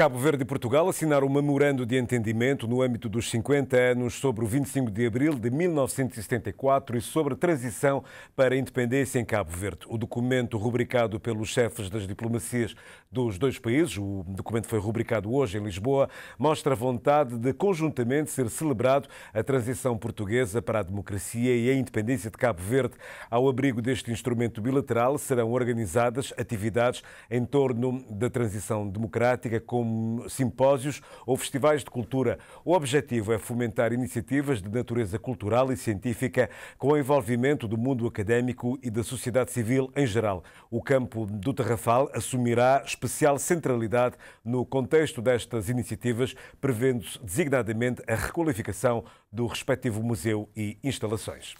Cabo Verde e Portugal assinaram um memorando de entendimento no âmbito dos 50 anos sobre o 25 de abril de 1974 e sobre a transição para a independência em Cabo Verde. O documento rubricado pelos chefes das diplomacias dos dois países, o documento foi rubricado hoje em Lisboa, mostra a vontade de conjuntamente ser celebrado a transição portuguesa para a democracia e a independência de Cabo Verde. Ao abrigo deste instrumento bilateral serão organizadas atividades em torno da transição democrática como como simpósios ou festivais de cultura. O objetivo é fomentar iniciativas de natureza cultural e científica com o envolvimento do mundo académico e da sociedade civil em geral. O campo do Tarrafal assumirá especial centralidade no contexto destas iniciativas, prevendo-se designadamente a requalificação do respectivo museu e instalações.